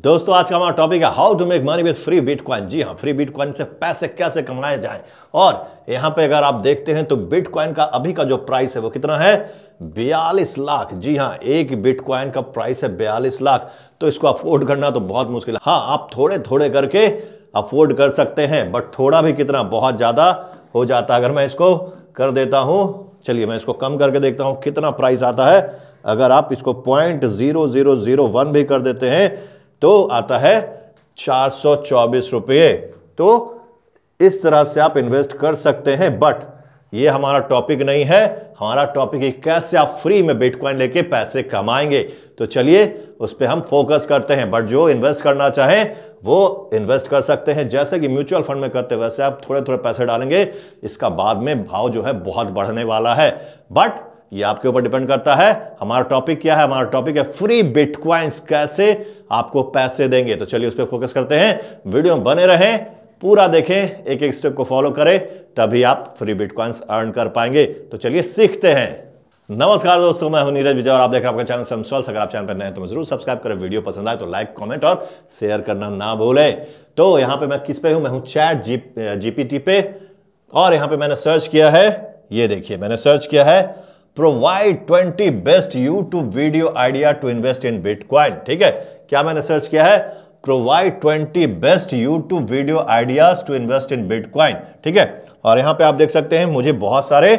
दोस्तों आज का हमारा टॉपिक है how to make money with free bitcoin जी हाँ फ्री बिटकॉइन से पैसे कैसे कमाए जाए और यहां पे अगर आप देखते हैं तो बिटकॉइन का अभी का जो प्राइस है वो कितना है बयालीस लाख जी हाँ एक बिटकॉइन का प्राइस है बयालीस लाख तो इसको अफोर्ड करना तो बहुत मुश्किल है हाँ आप थोड़े थोड़े करके अफोर्ड कर सकते हैं बट थोड़ा भी कितना बहुत ज़्यादा हो जाता है अगर मैं इसको कर देता हूं चलिए मैं इसको कम करके देखता हूं कितना प्राइस आता है अगर आप इसको point zero zero zero one भी कर देते हैं तो आता है चार सौ चौबीस रुपये तो इस तरह से आप इन्वेस्ट कर सकते हैं बट ये हमारा टॉपिक नहीं है हमारा टॉपिक है कैसे आप फ्री में बिटकॉइन लेके पैसे कमाएंगे तो चलिए उस पर हम फोकस करते हैं बट जो इन्वेस्ट करना चाहें वो इन्वेस्ट कर सकते हैं जैसे कि म्यूचुअल फंड में करते वैसे आप थोड़े थोड़े पैसे डालेंगे इसका बाद में भाव जो है बहुत बढ़ने वाला है बट ये आपके ऊपर डिपेंड करता है हमारा टॉपिक क्या है हमारा टॉपिक है फ्री बिटकॉइंस कैसे आपको पैसे देंगे तो चलिए उस पर फोकस करते हैं वीडियो बने रहें पूरा देखें एक एक स्टेप को फॉलो करें तभी आप फ्री बिटकॉइंस अर्न कर पाएंगे तो चलिए सीखते हैं नमस्कार दोस्तों मैं हूं नीरज विजय और आप देख रहे हैं आपका चैनल अगर आप चैनल पर नए हैं तो जरूर सब्सक्राइब करें वीडियो पसंद आए तो लाइक कमेंट और शेयर करना ना भूलें तो यहां पे मैं किस पे हूं मैं हूं चैट जी जीपीटी पे और यहां पे मैंने सर्च किया है ये देखिए मैंने सर्च किया है provide 20 best YouTube video idea to invest in bitcoin ठीक है क्या मैंने सर्च किया है provide 20 best YouTube video ideas to invest in bitcoin ठीक है और यहां पे आप देख सकते हैं मुझे बहुत सारे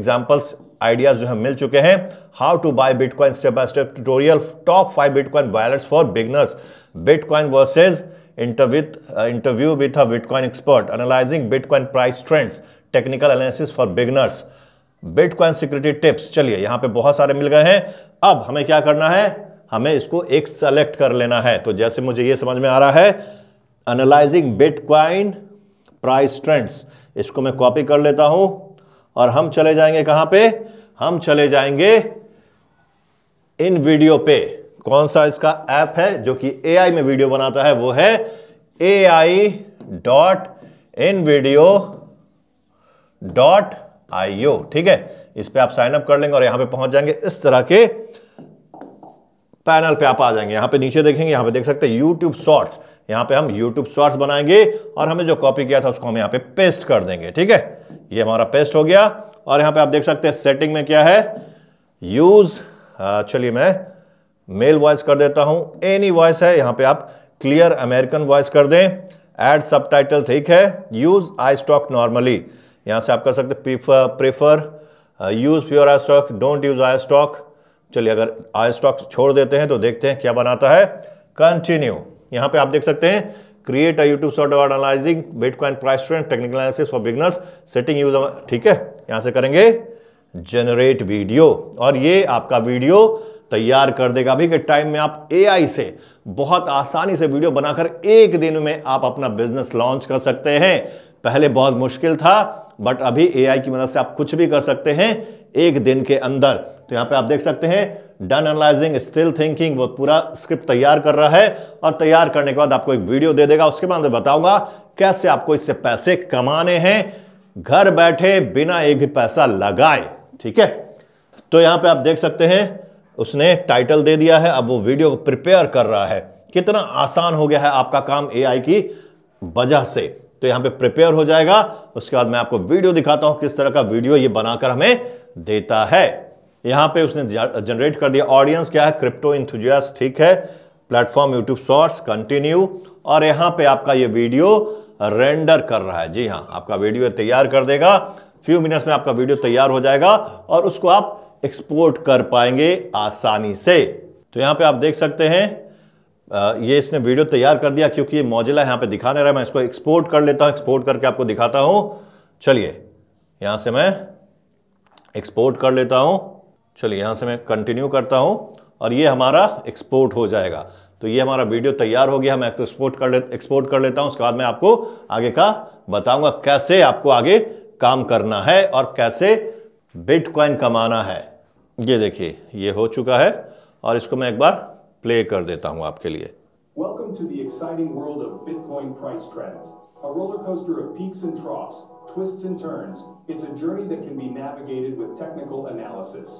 एग्जाम्पल्स आइडियाज जो है मिल चुके हैं how to buy bitcoin step by step tutorial top five bitcoin buyers for beginners bitcoin versus interview with a bitcoin expert analysing bitcoin price trends technical analysis for beginners bitcoin security tips चलिए यहां पे बहुत सारे मिल गए हैं अब हमें क्या करना है हमें इसको एक सेलेक्ट कर लेना है तो जैसे मुझे ये समझ में आ रहा है एनालाइजिंग बिटकॉइन प्राइस ट्रेंड्स इसको मैं कॉपी कर लेता हूं और हम चले जाएंगे कहां पे हम चले जाएंगे इन वीडियो पे कौन सा इसका ऐप है जो कि ए में वीडियो बनाता है वो है A I dot in video dot IO ठीक है इस पर आप साइन अप कर लेंगे और यहां पे पहुंच जाएंगे इस तरह के पैनल पे आप आ जाएंगे यहां पे नीचे देखेंगे यहां पे देख सकते हैं यूट्यूब शॉर्ट्स यहां पे हम यूट्यूब शॉर्ट्स बनाएंगे और हमने जो कॉपी किया था उसको हम यहां पे पेस्ट कर देंगे ठीक है ये हमारा पेस्ट हो गया और यहां पे आप देख सकते हैं सेटिंग में क्या है यूज चलिए मैं मेल वॉइस कर देता हूं एनी वॉइस है यहां पर आप क्लियर अमेरिकन वॉइस कर दें एड सब ठीक है यूज आई स्टॉक नॉर्मली यहाँ से आप कर सकते prefer prefer use pure I stock don't use I stock चलिए अगर आई स्टॉक छोड़ देते हैं तो देखते हैं क्या बनाता है कंटिन्यू यहाँ पे आप देख सकते हैं create a YouTube analysing bitcoin price trend technical analysis for beginners setting use ठीक है यहाँ से करेंगे जनरेट वीडियो और ये आपका वीडियो तैयार कर देगा अभी के टाइम में आप एआई से बहुत आसानी से वीडियो बनाकर एक दिन में आप अपना बिजनेस लॉन्च कर सकते हैं पहले बहुत मुश्किल था बट अभी एआई की मदद से आप कुछ भी कर सकते हैं एक दिन के अंदर तो यहां पे आप देख सकते हैं डन एनालाइजिंग स्टिल थिंकिंग वो पूरा स्क्रिप्ट तैयार कर रहा है और तैयार करने के बाद आपको एक वीडियो दे देगा उसके बाद मैं बताऊंगा कैसे आपको इससे पैसे कमाने हैं घर बैठे बिना एक भी पैसा लगाए ठीक है तो यहां पे आप देख सकते हैं उसने टाइटल दे दिया है अब वो वीडियो को प्रिपेयर कर रहा है कितना आसान हो गया है आपका काम एआई की वजह से तो यहां पे प्रिपेयर हो जाएगा उसके बाद मैं आपको वीडियो दिखाता हूं किस तरह का वीडियो ये बनाकर हमें देता है यहां पे उसने जनरेट कर दिया ऑडियंस क्या है क्रिप्टो इंथुजिया ठीक है प्लेटफॉर्म यूट्यूब शॉर्ट्स कंटिन्यू और यहां पे आपका ये वीडियो रेंडर कर रहा है जी हाँ आपका वीडियो तैयार कर देगा फ्यू मिनट्स में आपका वीडियो तैयार हो जाएगा और उसको आप एक्सपोर्ट कर पाएंगे आसानी से तो यहां पे आप देख सकते हैं ये इसने वीडियो तैयार कर दिया क्योंकि ये मौजिला यहाँ पे दिखा नहीं रहा मैं इसको एक्सपोर्ट कर लेता हूँ एक्सपोर्ट करके आपको दिखाता हूँ चलिए यहाँ से मैं एक्सपोर्ट कर लेता हूँ चलिए यहाँ से मैं कंटिन्यू करता हूँ और ये हमारा एक्सपोर्ट हो जाएगा तो ये हमारा वीडियो तैयार हो गया मैं एक्सपोर्ट कर ले एक्सपोर्ट कर लेता हूँ उसके बाद मैं आपको आगे का बताऊंगा कैसे आपको आगे काम करना है और कैसे बिटकॉइन कमाना है ये देखिए ये हो चुका है और इसको मैं एक बार प्ले कर देता हूं आपके लिए Welcome to the exciting world of Bitcoin price trends. A roller coaster of peaks and troughs, twists and turns. It's a journey that can be navigated with technical analysis.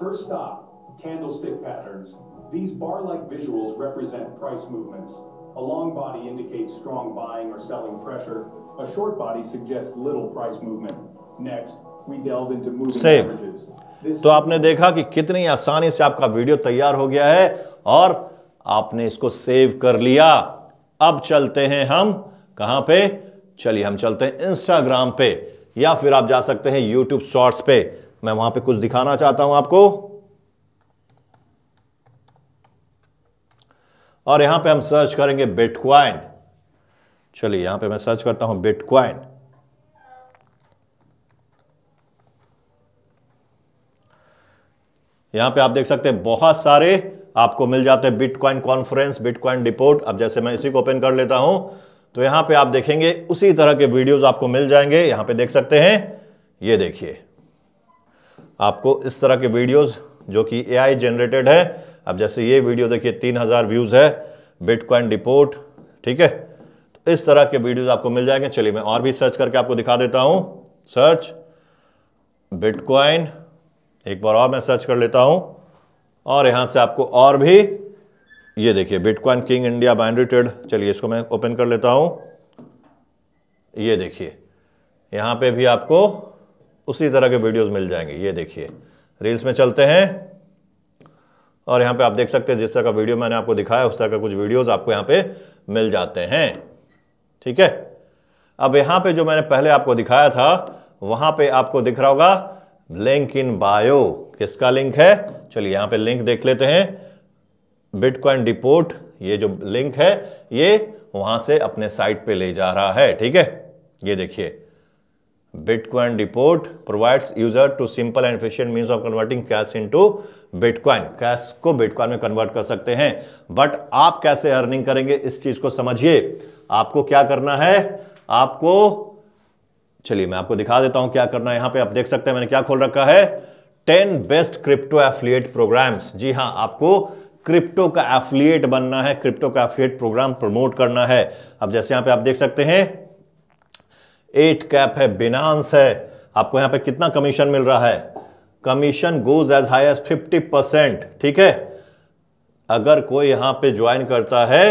First stop, candlestick patterns. These bar-like visuals represent price movements. A long body indicates strong buying or selling pressure. A short body suggests little price movement. Next, we delve into moving Save. averages. तो आपने देखा कि कितनी आसानी से आपका video तैयार हो गया है और आपने इसको सेव कर लिया अब चलते हैं हम कहां पे चलिए हम चलते हैं इंस्टाग्राम पे या फिर आप जा सकते हैं यूट्यूब शॉर्ट्स पे मैं वहां पे कुछ दिखाना चाहता हूं आपको और यहां पे हम सर्च करेंगे बिटकॉइन चलिए यहां पे मैं सर्च करता हूं बिटकॉइन यहां पे आप देख सकते हैं बहुत सारे आपको मिल जाते हैं बिटकॉइन कॉन्फ्रेंस बिटकॉइन रिपोर्ट अब जैसे मैं इसी को ओपन कर लेता हूं तो यहां पे आप देखेंगे उसी तरह के वीडियोस आपको मिल जाएंगे यहां पे देख सकते हैं ये देखिए आपको इस तरह के वीडियोस जो कि एआई जनरेटेड है अब जैसे ये वीडियो देखिए तीन हजार व्यूज है बिटकॉइन डिपोर्ट ठीक है तो इस तरह के वीडियोस आपको मिल जाएंगे चलिए मैं और भी सर्च करके आपको दिखा देता हूं सर्च बिटकॉइन एक बार और मैं सर्च कर लेता हूं और यहां से आपको और भी ये देखिए bitcoin king India binary trade चलिए इसको मैं ओपन कर लेता हूं ये देखिए यहां पे भी आपको उसी तरह के वीडियोस मिल जाएंगे ये देखिए रील्स में चलते हैं और यहाँ पे आप देख सकते हैं जिस तरह का वीडियो मैंने आपको दिखाया उस तरह का कुछ वीडियोज आपको यहां पर मिल जाते हैं ठीक है अब यहां पर जो मैंने पहले आपको दिखाया था वहां पर आपको दिख रहा होगा लिंक इन बायो किसका लिंक है चलिए यहां पे लिंक देख लेते हैं बिटकॉइन डिपोर्ट ये जो लिंक है ये वहां से अपने साइट पे ले जा रहा है ठीक है ये देखिए bitcoin depot provides user to simple and efficient mean of converting cash into bitcoin cash को बिटकॉइन में कन्वर्ट कर सकते हैं बट आप कैसे अर्निंग करेंगे इस चीज को समझिए आपको क्या करना है आपको चलिए मैं आपको दिखा देता हूं क्या करना है यहां पे आप देख सकते हैं मैंने क्या खोल रखा है ten best crypto affiliate programs जी हाँ आपको क्रिप्टो का एफिलियट बनना है क्रिप्टो का एफिलियट प्रोग्राम प्रमोट करना है अब जैसे यहां पे आप देख सकते हैं एट कैप है बिनांस है आपको यहां पे कितना कमीशन मिल रहा है commission goes as high as fifty percent ठीक है अगर कोई यहां पर ज्वाइन करता है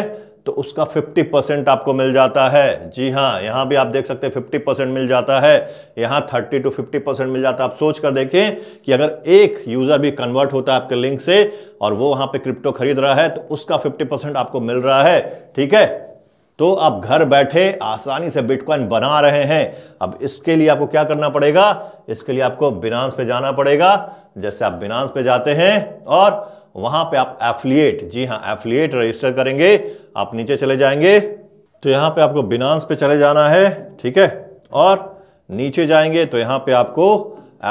तो उसका 50 परसेंट आपको मिल जाता है जी हाँ यहां भी आप देख सकते हैं 50 परसेंट मिल जाता है यहां 30 टू 50 परसेंट मिल जाता है आप सोच कर देखें कि अगर एक यूज़र भी कन्वर्ट होता है आपके लिंक से और वो वहां पे क्रिप्टो खरीद रहा है तो उसका 50 परसेंट आपको मिल रहा है ठीक है तो आप घर बैठे आसानी से बिटकॉइन बना रहे हैं अब इसके लिए आपको क्या करना पड़ेगा इसके लिए आपको बिनांस पे जाना पड़ेगा जैसे आप बिनांस पे जाते हैं और वहां पे आप एफिलिएट जी हाँ एफिलिएट रजिस्टर करेंगे आप नीचे चले जाएंगे तो यहां पे आपको बिनांस पे चले जाना है ठीक है और नीचे जाएंगे तो यहां पे आपको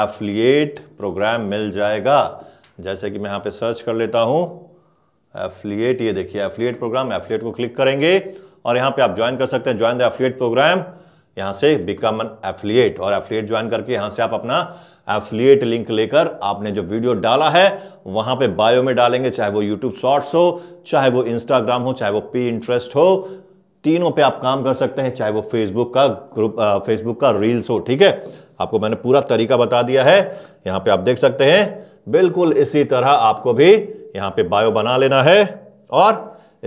एफिलिएट प्रोग्राम मिल जाएगा जैसे कि मैं यहां पे सर्च कर लेता हूं एफिलिएट ये देखिए एफिलिएट प्रोग्राम एफिलिएट को क्लिक करेंगे और यहां पे आप ज्वाइन कर सकते हैं ज्वाइन द एफिलिएट प्रोग्राम यहां से बिकम एन एफिलिएट और एफिलिएट ज्वाइन करके यहां से आप अपना एफिलिएट लिंक लेकर आपने जो वीडियो डाला है वहां पे बायो में डालेंगे चाहे वो यूट्यूब शॉर्ट्स हो चाहे वो इंस्टाग्राम हो चाहे वो पी इंटरेस्ट हो तीनों पे आप काम कर सकते हैं चाहे वो फेसबुक का ग्रुप फेसबुक का रील्स हो ठीक है आपको मैंने पूरा तरीका बता दिया है यहां पे आप देख सकते हैं बिल्कुल इसी तरह आपको भी यहां पे बायो बना लेना है और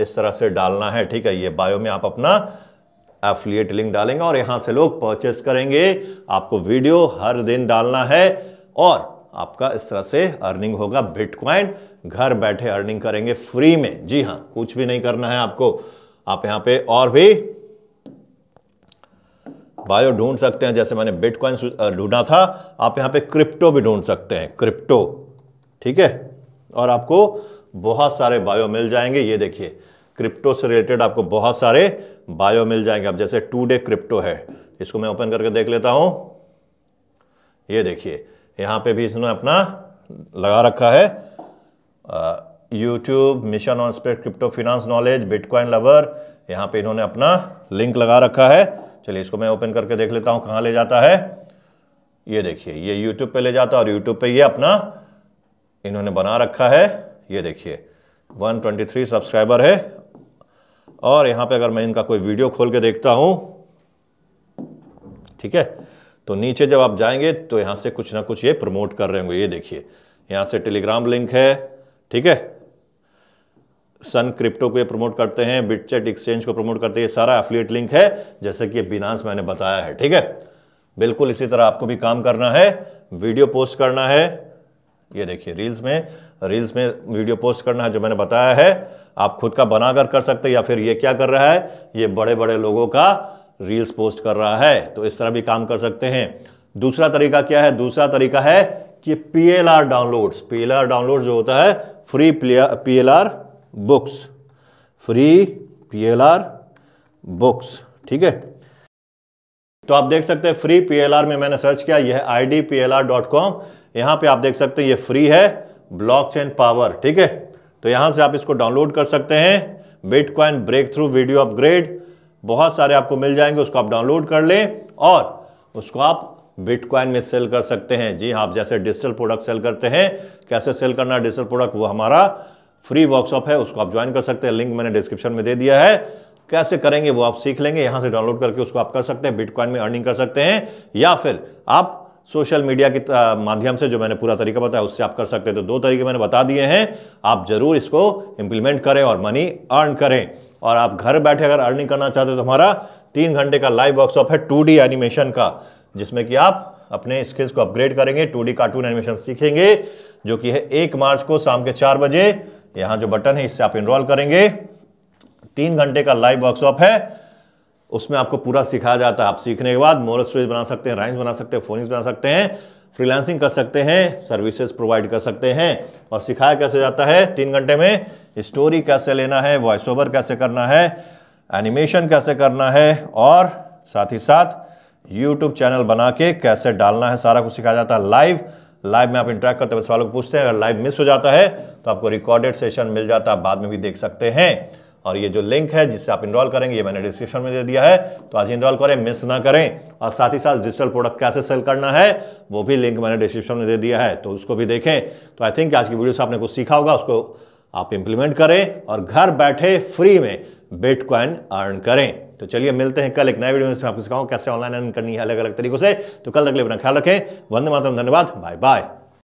इस तरह से डालना है ठीक है ये बायो में आप अपना एफिलियट लिंक डालेंगे और यहां से लोग परचेस करेंगे आपको वीडियो हर दिन डालना है और आपका इस तरह से अर्निंग होगा बिटकॉइन घर बैठे अर्निंग करेंगे फ्री में जी हां कुछ भी नहीं करना है आपको आप यहां पे और भी बायो ढूंढ सकते हैं जैसे मैंने बिटकॉइन ढूंढा था आप यहां पे क्रिप्टो भी ढूंढ सकते हैं क्रिप्टो ठीक है और आपको बहुत सारे बायो मिल जाएंगे ये देखिए क्रिप्टो से रिलेटेड आपको बहुत सारे बायो मिल जाएंगे अब जैसे टू डे क्रिप्टो है इसको मैं ओपन करके देख लेता हूं ये देखिए यहां पे भी इसने अपना लगा रखा है YouTube mission on spade crypto finance knowledge bitcoin lover यहां पे इन्होंने अपना लिंक लगा रखा है चलिए इसको मैं ओपन करके देख लेता हूं कहां ले जाता है ये देखिए ये यूट्यूब पे ले जाता है और यूट्यूब पे ये अपना इन्होंने बना रखा है ये देखिए 123 सब्सक्राइबर है और यहाँ पे अगर मैं इनका कोई वीडियो खोल के देखता हूँ ठीक है तो नीचे जब आप जाएंगे तो यहाँ से कुछ ना कुछ ये प्रमोट कर रहे होंगे ये देखिए यहाँ से टेलीग्राम लिंक है ठीक है सन क्रिप्टो को ये प्रमोट करते हैं बिटचेट एक्सचेंज को प्रमोट करते हैं ये सारा एफिलिएट लिंक है जैसे कि बिनास मैंने बताया है ठीक है बिल्कुल इसी तरह आपको भी काम करना है वीडियो पोस्ट करना है ये देखिए रील्स में रील्स में वीडियो पोस्ट करना है जो मैंने बताया है आप खुद का बनाकर कर सकते हैं या फिर ये क्या कर रहा है ये बड़े बड़े लोगों का रील्स पोस्ट कर रहा है तो इस तरह भी काम कर सकते हैं दूसरा तरीका क्या है दूसरा तरीका है कि P L R downloads P L R download जो होता है free P L R books free P L R books ठीक है तो आप देख सकते हैं फ्री पी एल आर में मैंने सर्च किया यह I D P L R dot com यहाँ पे आप देख सकते हैं ये फ्री है ब्लॉकचेन पावर ठीक है तो यहाँ से आप इसको डाउनलोड कर सकते हैं bitcoin breakthrough video upgrade बहुत सारे आपको मिल जाएंगे उसको आप डाउनलोड कर लें और उसको आप बिटकॉइन में सेल कर सकते हैं जी हाँ आप जैसे डिजिटल प्रोडक्ट सेल करते हैं कैसे सेल करना डिजिटल प्रोडक्ट वो हमारा फ्री वर्कशॉप है उसको आप ज्वाइन कर सकते हैं लिंक मैंने डिस्क्रिप्शन में दे दिया है कैसे करेंगे वो आप सीख लेंगे यहां से डाउनलोड करके उसको आप कर सकते हैं बिटकॉइन में अर्निंग कर सकते हैं या फिर आप सोशल मीडिया के माध्यम से जो मैंने पूरा तरीका बताया उससे आप कर सकते हैं तो दो तरीके मैंने बता दिए हैं आप जरूर इसको इम्प्लीमेंट करें और मनी अर्न करें और आप घर बैठे अगर अर्निंग करना चाहते हो तो हमारा तीन घंटे का लाइव वर्कशॉप है टू एनिमेशन का जिसमें कि आप अपने स्किल्स को अपग्रेड करेंगे टू कार्टून एनिमेशन सीखेंगे जो कि है एक मार्च को शाम के चार बजे यहाँ जो बटन है इससे आप इनरोल करेंगे तीन घंटे का लाइव वर्कशॉप है उसमें आपको पूरा सिखाया जाता है आप सीखने के बाद मोरल स्टोरीज बना सकते हैं राइम्स बना सकते हैं फोनिंग्स बना सकते हैं फ्रीलांसिंग कर सकते हैं सर्विसेज प्रोवाइड कर सकते हैं और सिखाया कैसे जाता है तीन घंटे में स्टोरी कैसे लेना है वॉइस ओवर कैसे करना है एनिमेशन कैसे करना है और साथ ही साथ यूट्यूब चैनल बना के कैसे डालना है सारा कुछ सिखाया जाता है लाइव लाइव में आप इंटरेक्ट करते हैं सवालों को पूछते हैं अगर लाइव मिस हो जाता है तो आपको रिकॉर्डेड सेशन मिल जाता है बाद में भी देख सकते हैं और ये जो लिंक है जिससे आप इनरोल करेंगे ये मैंने डिस्क्रिप्शन में दे दिया है तो आज इनरोल करें मिस ना करें और साथ ही साथ डिजिटल प्रोडक्ट कैसे सेल करना है वो भी लिंक मैंने डिस्क्रिप्शन में दे दिया है तो उसको भी देखें तो आई थिंक आज की वीडियो से आपने कुछ सीखा होगा उसको आप इंप्लीमेंट करें और घर बैठे फ्री में बिटकॉइन अर्न करें तो चलिए मिलते हैं कल एक नए वीडियो में आपको सिखाऊँ कैसे ऑनलाइन अर्न करनी है अलग अलग तरीकों से तो कल तक लिए अपना ख्याल रखें वंदे मातरम धन्यवाद बाय बाय